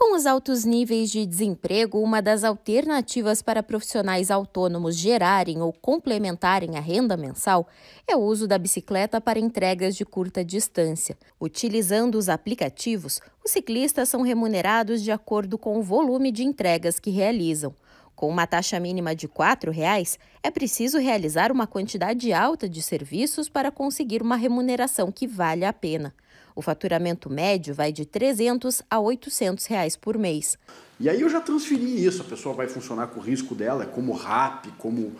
Com os altos níveis de desemprego, uma das alternativas para profissionais autônomos gerarem ou complementarem a renda mensal é o uso da bicicleta para entregas de curta distância. Utilizando os aplicativos, os ciclistas são remunerados de acordo com o volume de entregas que realizam. Com uma taxa mínima de R$ 4,00, é preciso realizar uma quantidade alta de serviços para conseguir uma remuneração que vale a pena. O faturamento médio vai de 300 a 800 reais por mês. E aí eu já transferi isso, a pessoa vai funcionar com o risco dela, é como RAP, como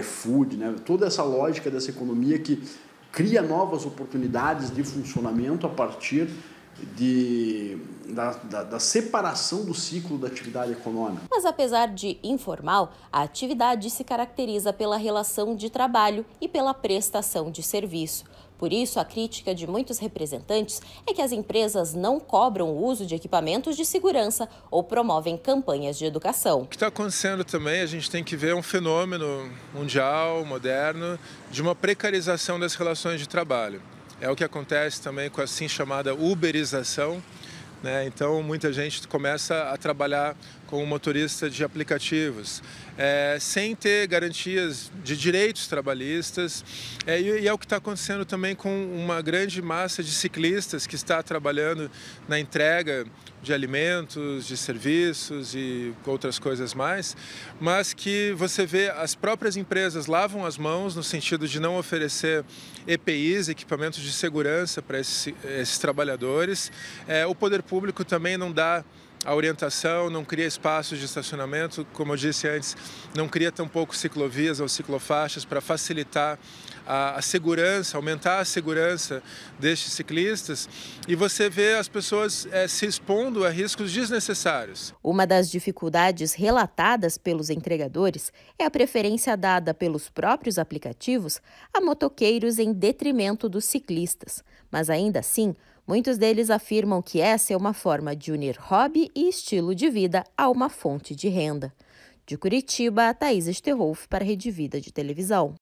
iFood, né? toda essa lógica dessa economia que cria novas oportunidades de funcionamento a partir de, da, da, da, separação do ciclo da atividade econômica. Mas apesar de informal, a atividade se caracteriza pela relação de trabalho e pela prestação de serviço. Por isso, a crítica de muitos representantes é que as empresas não cobram o uso de equipamentos de segurança ou promovem campanhas de educação. O que está acontecendo também, a gente tem que ver um fenômeno mundial, moderno, de uma precarização das relações de trabalho. É o que acontece também com a assim chamada uberização. Né? Então, muita gente começa a trabalhar como motorista de aplicativos, é, sem ter garantias de direitos trabalhistas. É, e, e, é o que está acontecendo também com uma grande massa de ciclistas que está trabalhando na entrega de alimentos, de serviços e outras coisas mais, mas que você vê as próprias empresas lavam as mãos no sentido de não oferecer EPIs, equipamentos de segurança para esses, esses trabalhadores. É, o poder público também não dá a orientação, não cria espaços de estacionamento, como eu disse antes, não cria tampouco ciclovias ou ciclofaixas para facilitar a, a, segurança, aumentar a segurança destes ciclistas. E você vê as pessoas é, se expondo a riscos desnecessários. Uma das dificuldades relatadas pelos entregadores é a preferência dada pelos próprios aplicativos a motoqueiros em detrimento dos ciclistas. Mas ainda assim, Muitos deles afirmam que essa é uma forma de unir hobby e estilo de vida a uma fonte de renda. De Curitiba, Thaís Sterolf para a Rede Vida de Televisão.